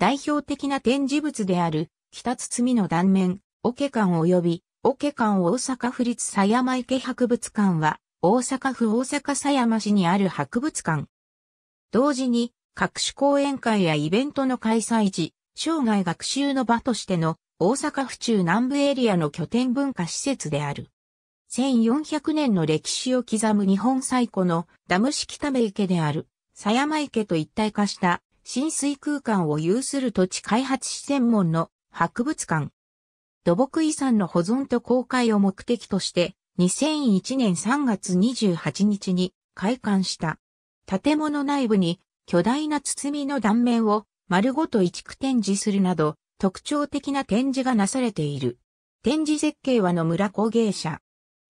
代表的な展示物である、北みの断面、桶館及び、桶館大阪府立狭山池博物館は、大阪府大阪狭山市にある博物館。同時に、各種講演会やイベントの開催時、生涯学習の場としての大阪府中南部エリアの拠点文化施設である。1400年の歴史を刻む日本最古のダム式ため池である、狭山池と一体化した浸水空間を有する土地開発施専門の博物館。土木遺産の保存と公開を目的として、2001年3月28日に開館した。建物内部に巨大な包みの断面を丸ごと移築展示するなど特徴的な展示がなされている。展示設計はの村工芸社。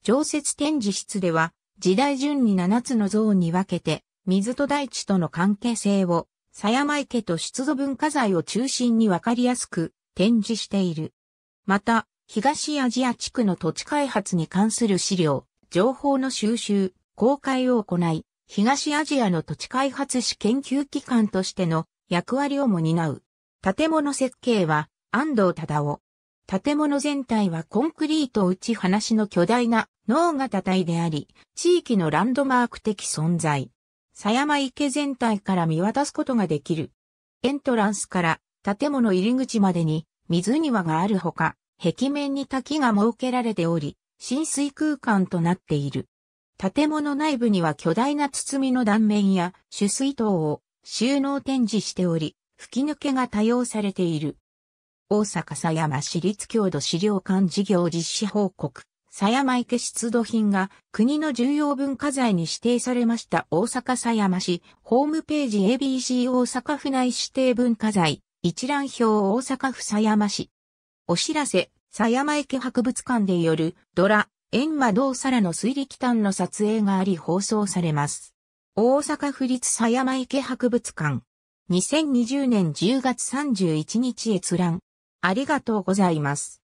常設展示室では時代順に7つのゾーンに分けて水と大地との関係性を狭山池と出土文化財を中心にわかりやすく展示している。また、東アジア地区の土地開発に関する資料、情報の収集、公開を行い、東アジアの土地開発史研究機関としての役割をも担う。建物設計は安藤忠夫。建物全体はコンクリート打ち放しの巨大な脳型体であり、地域のランドマーク的存在。狭山池全体から見渡すことができる。エントランスから建物入り口までに水庭があるほか、壁面に滝が設けられており、浸水空間となっている。建物内部には巨大な包みの断面や取水塔を収納展示しており、吹き抜けが多用されている。大阪狭山市立郷土資料館事業実施報告。狭山池出土品が国の重要文化財に指定されました大阪狭山市ホームページ ABC 大阪府内指定文化財一覧表大阪府狭山市お知らせ狭山池博物館でよるドラ閻魔道皿の水力炭の撮影があり放送されます。大阪府立狭山池博物館2020年10月31日閲覧ありがとうございます。